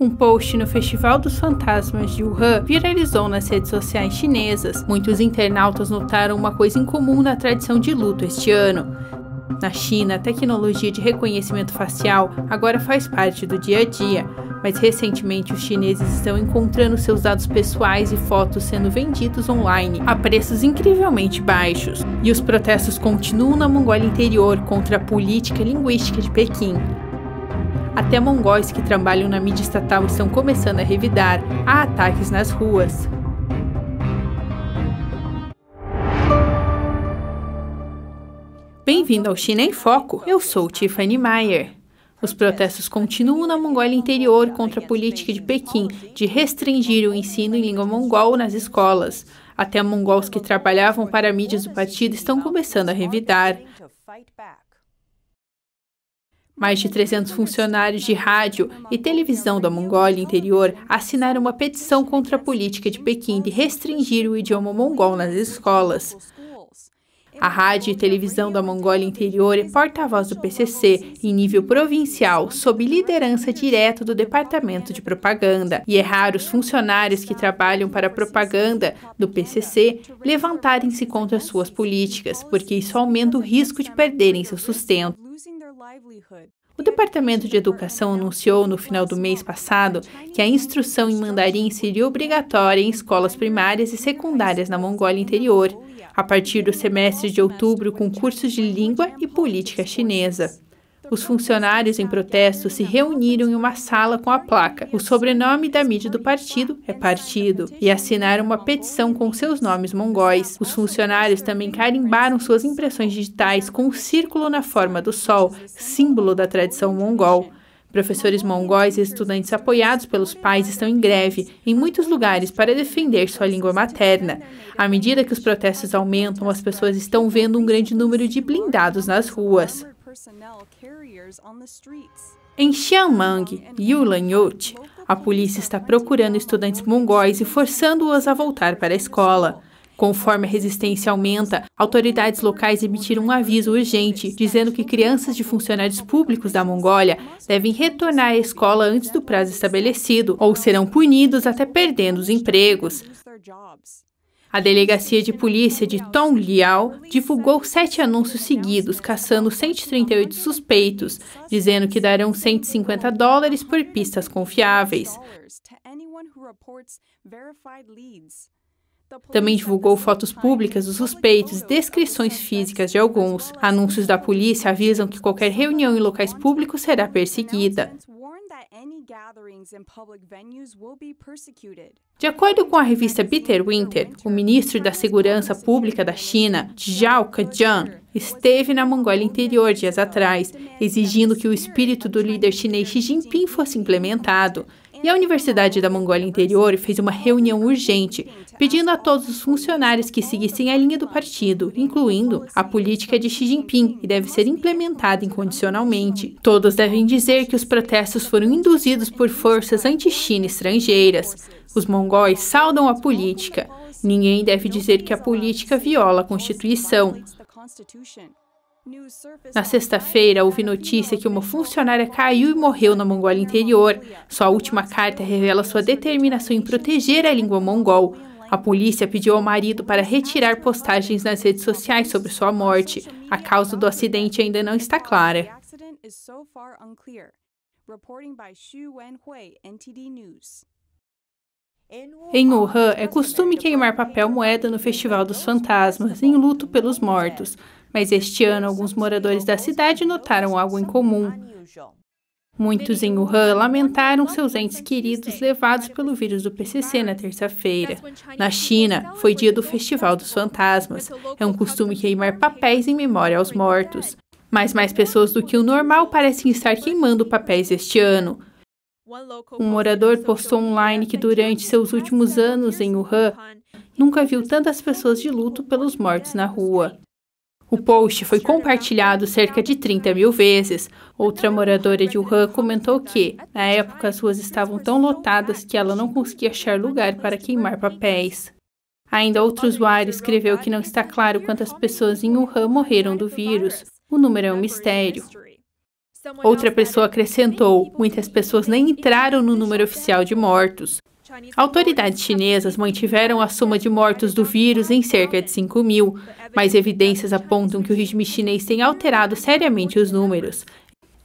Um post no Festival dos Fantasmas de Wuhan viralizou nas redes sociais chinesas. Muitos internautas notaram uma coisa incomum na tradição de luto este ano. Na China, a tecnologia de reconhecimento facial agora faz parte do dia a dia, mas recentemente os chineses estão encontrando seus dados pessoais e fotos sendo vendidos online a preços incrivelmente baixos. E os protestos continuam na Mongólia interior contra a política linguística de Pequim. Até mongóis que trabalham na mídia estatal estão começando a revidar a ataques nas ruas. Bem-vindo ao China em Foco. Eu sou Tiffany Mayer. Os protestos continuam na Mongólia interior contra a política de Pequim de restringir o ensino em língua mongol nas escolas. Até mongols que trabalhavam para mídias do partido estão começando a revidar. Mais de 300 funcionários de rádio e televisão da Mongólia interior assinaram uma petição contra a política de Pequim de restringir o idioma mongol nas escolas. A rádio e televisão da Mongólia Interior é porta-voz do PCC em nível provincial, sob liderança direta do Departamento de Propaganda. E é raro os funcionários que trabalham para a propaganda do PCC levantarem-se contra suas políticas, porque isso aumenta o risco de perderem seu sustento. O Departamento de Educação anunciou no final do mês passado que a instrução em mandarim seria obrigatória em escolas primárias e secundárias na Mongólia Interior, a partir do semestre de outubro com cursos de língua e política chinesa. Os funcionários em protesto se reuniram em uma sala com a placa. O sobrenome da mídia do partido é Partido e assinaram uma petição com seus nomes mongóis. Os funcionários também carimbaram suas impressões digitais com um círculo na forma do sol, símbolo da tradição mongol. Professores mongóis e estudantes apoiados pelos pais estão em greve em muitos lugares para defender sua língua materna. À medida que os protestos aumentam, as pessoas estão vendo um grande número de blindados nas ruas. Em Xiamang, Yulanyut, a polícia está procurando estudantes mongóis e forçando-os a voltar para a escola. Conforme a resistência aumenta, autoridades locais emitiram um aviso urgente dizendo que crianças de funcionários públicos da Mongólia devem retornar à escola antes do prazo estabelecido ou serão punidos até perdendo os empregos. A delegacia de polícia de Liao divulgou sete anúncios seguidos, caçando 138 suspeitos, dizendo que darão 150 dólares por pistas confiáveis. Também divulgou fotos públicas dos suspeitos e descrições físicas de alguns. Anúncios da polícia avisam que qualquer reunião em locais públicos será perseguida. De acordo com a revista Peter Winter, o ministro da Segurança Pública da China, Zhao Kejian, esteve na Mongólia Interior dias atrás, exigindo que o espírito do líder chinês Xi Jinping fosse implementado. E a Universidade da Mongólia Interior fez uma reunião urgente, pedindo a todos os funcionários que seguissem a linha do partido, incluindo a política de Xi Jinping, e deve ser implementada incondicionalmente. Todos devem dizer que os protestos foram induzidos por forças anti-China estrangeiras. Os mongóis saudam a política. Ninguém deve dizer que a política viola a Constituição. Na sexta-feira, houve notícia que uma funcionária caiu e morreu na Mongólia Interior. Sua última carta revela sua determinação em proteger a língua mongol. A polícia pediu ao marido para retirar postagens nas redes sociais sobre sua morte. A causa do acidente ainda não está clara. Reporting by Xu Wenhui, NTD News. Em Wuhan, é costume queimar papel moeda no Festival dos Fantasmas, em luto pelos mortos. Mas este ano, alguns moradores da cidade notaram algo incomum. Muitos em Wuhan lamentaram seus entes queridos levados pelo vírus do PCC na terça-feira. Na China, foi dia do Festival dos Fantasmas. É um costume queimar papéis em memória aos mortos. Mas mais pessoas do que o normal parecem estar queimando papéis este ano. Um morador postou online que durante seus últimos anos em Wuhan, né? nunca então, viu assim, tantas pessoas de luto pelos mortos na rua. O post né? foi compartilhado cerca de 30 mil vezes. Outra moradora de Wuhan comentou que, na época, as né? ruas estavam tão lotadas que ela não conseguia achar lugar para queimar papéis. Ainda então, outro usuário escreveu que não está claro quantas pessoas em Wuhan morreram do vírus. O número é um mistério. Outra pessoa acrescentou: muitas pessoas nem entraram no número oficial de mortos. Autoridades chinesas mantiveram a soma de mortos do vírus em cerca de 5 mil, mas evidências apontam que o regime chinês tem alterado seriamente os números.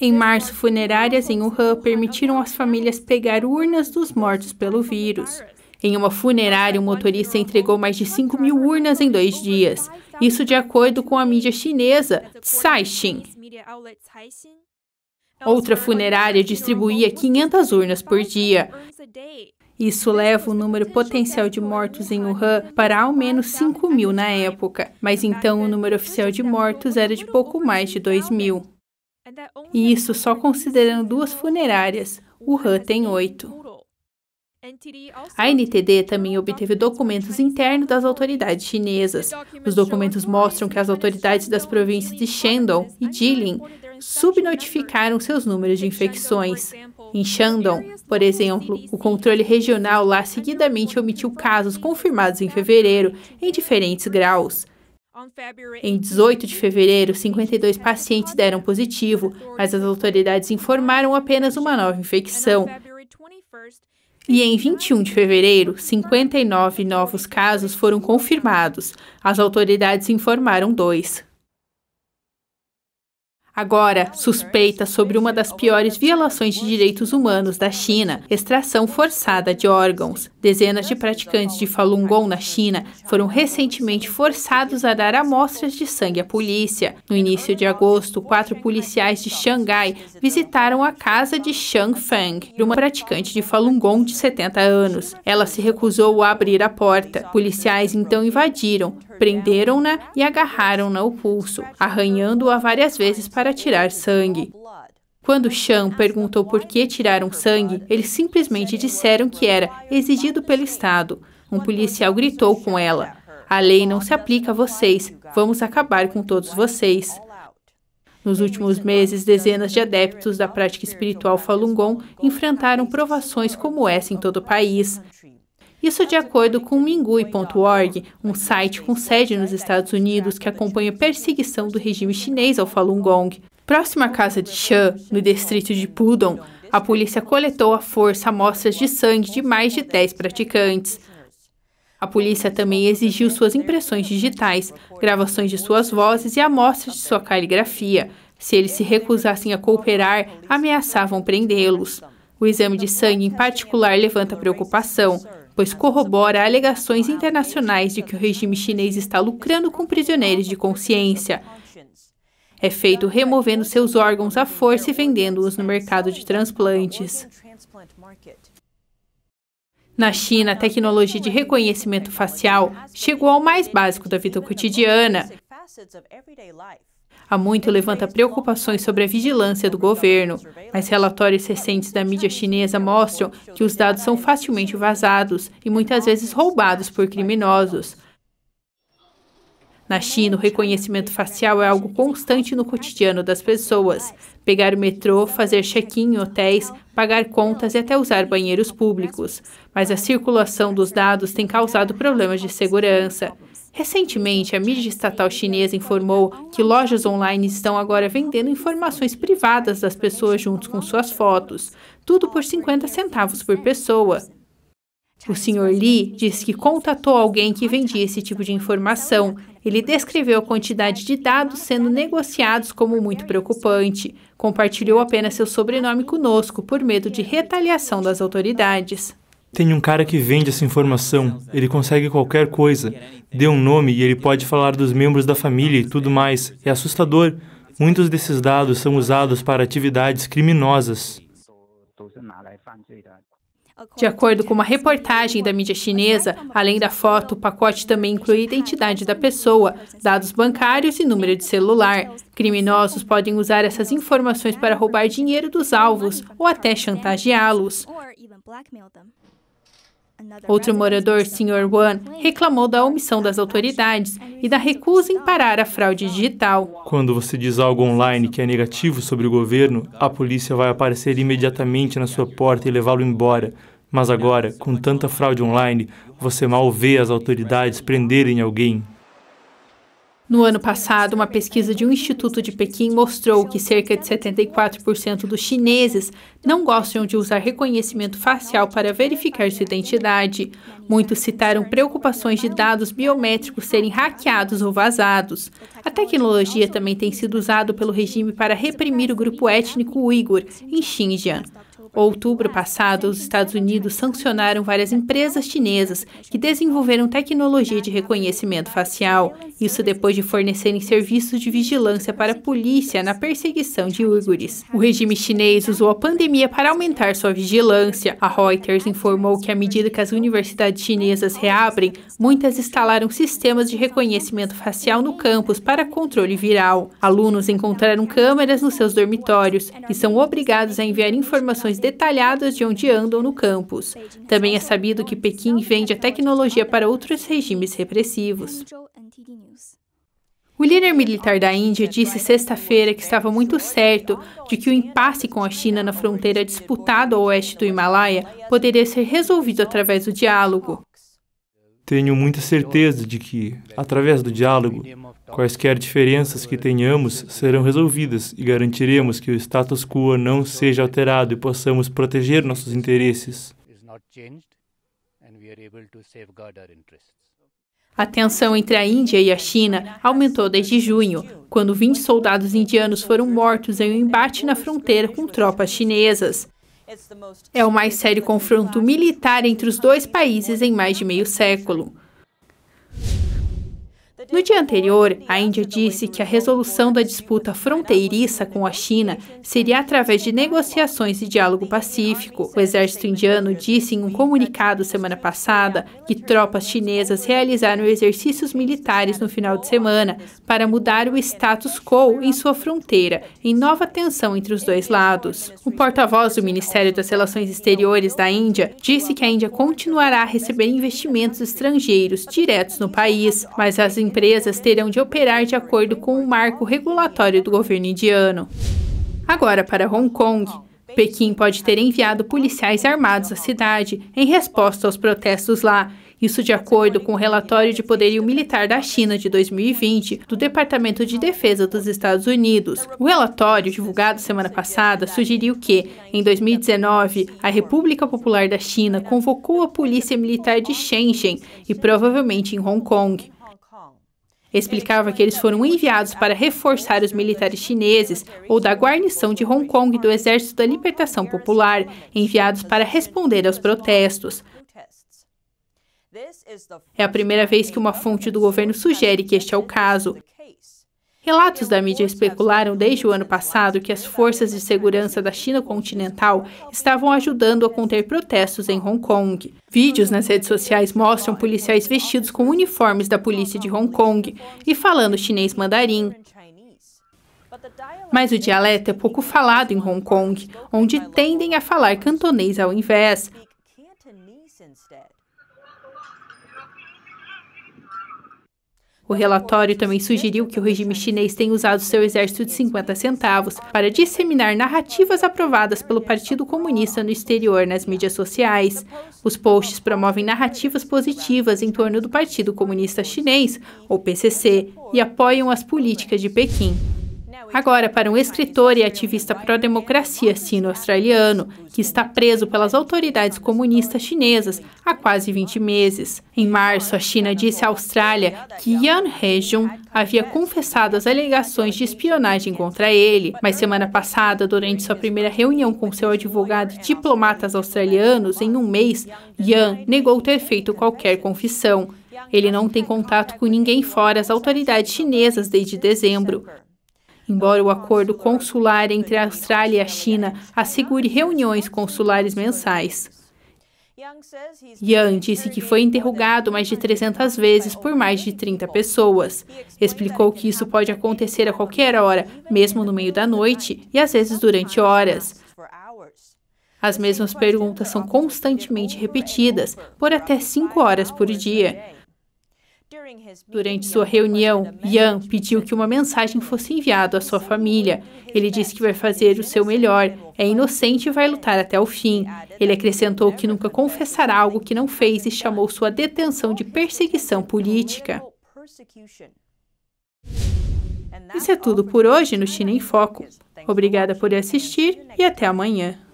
Em março, funerárias em Wuhan permitiram às famílias pegar urnas dos mortos pelo vírus. Em uma funerária, um motorista entregou mais de 5 mil urnas em dois dias. Isso de acordo com a mídia chinesa Caixin. Outra funerária distribuía 500 urnas por dia. Isso leva o número potencial de mortos em Wuhan para ao menos 5 mil na época, mas então o número oficial de mortos era de pouco mais de 2 mil. E isso só considerando duas funerárias. Wuhan tem oito. A NTD também obteve documentos internos das autoridades chinesas. Os documentos mostram que as autoridades das províncias de Shandong e Jilin subnotificaram seus números de infecções. Em Shandong, por exemplo, o controle regional lá seguidamente omitiu casos confirmados em fevereiro em diferentes graus. Em 18 de fevereiro, 52 pacientes deram positivo, mas as autoridades informaram apenas uma nova infecção. E em 21 de fevereiro, 59 novos casos foram confirmados. As autoridades informaram dois agora suspeita sobre uma das piores violações de direitos humanos da China, extração forçada de órgãos. Dezenas de praticantes de Falun Gong na China foram recentemente forçados a dar amostras de sangue à polícia. No início de agosto, quatro policiais de Xangai visitaram a casa de Shang Feng, uma praticante de Falun Gong de 70 anos. Ela se recusou a abrir a porta. Policiais então invadiram, prenderam-na e agarraram-na ao pulso, arranhando-a várias vezes para tirar sangue. Quando Chan perguntou por que tiraram sangue, eles simplesmente disseram que era exigido pelo Estado. Um policial gritou com ela: A lei não se aplica a vocês, vamos acabar com todos vocês. Nos últimos meses, dezenas de adeptos da prática espiritual Falun Gong enfrentaram provações como essa em todo o país. Isso de acordo com Mingui.org, um site com sede né? nos Estados Unidos que acompanha a perseguição do regime chinês ao Falun Gong. Próximo à casa de Chan, no distrito de Pudong, a polícia coletou à força amostras de sangue de mais de 10 praticantes. A polícia também exigiu suas impressões digitais, gravações de suas vozes e amostras de sua caligrafia. Se eles se recusassem a cooperar, ameaçavam prendê-los. O exame de sangue, em particular, levanta preocupação, pois corrobora alegações internacionais de que o regime chinês está lucrando com prisioneiros de consciência. É feito removendo seus órgãos à força e vendendo-os no mercado de transplantes. Na China, a tecnologia de reconhecimento facial chegou ao mais básico da vida cotidiana. Há muito levanta preocupações sobre a vigilância do governo, mas relatórios recentes da mídia chinesa mostram que os dados são facilmente vazados e muitas vezes roubados por criminosos. Na China, o reconhecimento facial é algo constante no cotidiano das pessoas. Pegar o metrô, fazer check-in em hotéis, pagar contas e até usar banheiros públicos. Mas a circulação dos dados tem causado problemas de segurança. Recentemente, a mídia estatal chinesa informou que lojas online estão agora vendendo informações privadas das pessoas junto com suas fotos, tudo por 50 centavos por pessoa. O Sr. Lee diz que contatou alguém que vendia esse tipo de informação. Ele descreveu a quantidade de dados sendo negociados como muito preocupante. Compartilhou apenas seu sobrenome conosco por medo de retaliação das autoridades. Tem um cara que vende essa informação. Ele consegue qualquer coisa. Dê um nome e ele pode falar dos membros da família e tudo mais. É assustador. Muitos desses dados são usados para atividades criminosas. De acordo com uma reportagem da mídia chinesa, além da foto, o pacote também inclui a identidade da pessoa, dados bancários e número de celular. Criminosos podem usar essas informações para roubar dinheiro dos alvos ou até chantageá-los. Outro morador, Sr. Wan, reclamou da omissão das autoridades e da recusa em parar a fraude digital. Quando você diz algo online que é negativo sobre o governo, a polícia vai aparecer imediatamente na sua porta e levá-lo embora. Mas agora, com tanta fraude online, você mal vê as autoridades prenderem alguém. No ano passado, uma pesquisa de um instituto de Pequim mostrou que cerca de 74% dos chineses não gostam de usar reconhecimento facial para verificar sua identidade. Muitos citaram preocupações de dados biométricos serem hackeados ou vazados. A tecnologia também tem sido usada pelo regime para reprimir o grupo étnico uigur em Xinjiang. Outubro passado, os Estados Unidos sancionaram várias empresas chinesas que desenvolveram tecnologia de reconhecimento facial. Isso depois de fornecerem serviços de vigilância para a polícia na perseguição de uigures. O regime chinês usou a pandemia para aumentar sua vigilância. A Reuters informou que, à medida que as universidades chinesas reabrem, muitas instalaram sistemas de reconhecimento facial no campus para controle viral. Alunos encontraram câmeras nos seus dormitórios e são obrigados a enviar informações detalhadas de onde andam no campus. Também é sabido que Pequim vende a tecnologia para outros regimes repressivos. O líder militar da Índia disse sexta-feira que estava muito certo de que o impasse com a China na fronteira disputada ao oeste do Himalaia poderia ser resolvido através do diálogo. Tenho muita certeza de que, através do diálogo, quaisquer diferenças que tenhamos serão resolvidas e garantiremos que o status quo não seja alterado e possamos proteger nossos interesses. A tensão entre a Índia e a China aumentou desde junho, quando 20 soldados indianos foram mortos em um embate na fronteira com tropas chinesas. É o mais sério confronto militar entre os dois países em mais de meio século. No dia anterior, a Índia disse que a resolução da disputa fronteiriça com a China seria através de negociações e diálogo pacífico. O exército indiano disse em um comunicado semana passada que tropas chinesas realizaram exercícios militares no final de semana para mudar o status quo em sua fronteira, em nova tensão entre os dois lados. O porta-voz do Ministério das Relações Exteriores da Índia disse que a Índia continuará a receber investimentos estrangeiros diretos no país, mas as empresas empresas terão de operar de acordo com o marco regulatório do governo indiano. Agora, para Hong Kong, Pequim pode ter enviado policiais armados à cidade em resposta aos protestos lá. Isso de acordo com o relatório de poderio militar da China de 2020 do Departamento de Defesa dos Estados Unidos. O relatório, divulgado semana passada, sugeriu que, em 2019, a República Popular da China convocou a polícia militar de Shenzhen e provavelmente em Hong Kong. Explicava que eles foram enviados para reforçar os militares chineses ou da guarnição de Hong Kong e do Exército da Libertação Popular, enviados para responder aos protestos. É a primeira vez que uma fonte do governo sugere que este é o caso. Relatos da mídia especularam desde o ano passado que as forças de segurança da China continental estavam ajudando a conter protestos em Hong Kong. Vídeos nas redes sociais mostram policiais vestidos com uniformes da polícia de Hong Kong e falando chinês mandarim. Mas o dialeto é pouco falado em Hong Kong, onde tendem a falar cantonês ao invés. O relatório também sugeriu que o regime chinês tem usado seu exército de 50 centavos para disseminar narrativas aprovadas pelo Partido Comunista no exterior nas mídias sociais. Os posts promovem narrativas positivas em torno do Partido Comunista Chinês, ou PCC, e apoiam as políticas de Pequim. Agora, para um escritor e ativista pró-democracia sino-australiano, que está preso pelas autoridades comunistas chinesas há quase 20 meses. Em março, a China disse à Austrália que Yan Hejun havia confessado as alegações de espionagem contra ele, mas semana passada, durante sua primeira reunião com seu advogado e diplomatas australianos em um mês, Yan negou ter feito qualquer confissão. Ele não tem contato com ninguém fora as autoridades chinesas desde dezembro. Embora o acordo consular entre a Austrália e a China assegure reuniões consulares mensais, Yang disse que foi interrogado mais de 300 vezes por mais de 30 pessoas. Explicou que isso pode acontecer a qualquer hora, mesmo no meio da noite e às vezes durante horas. As mesmas perguntas são constantemente repetidas, por até 5 horas por dia. Durante sua reunião, Yan pediu que uma mensagem fosse enviada à sua família. Ele disse que vai fazer o seu melhor, é inocente e vai lutar até o fim. Ele acrescentou que nunca confessará algo que não fez e chamou sua detenção de perseguição política. Isso é tudo por hoje no China em Foco. Obrigada por assistir e até amanhã.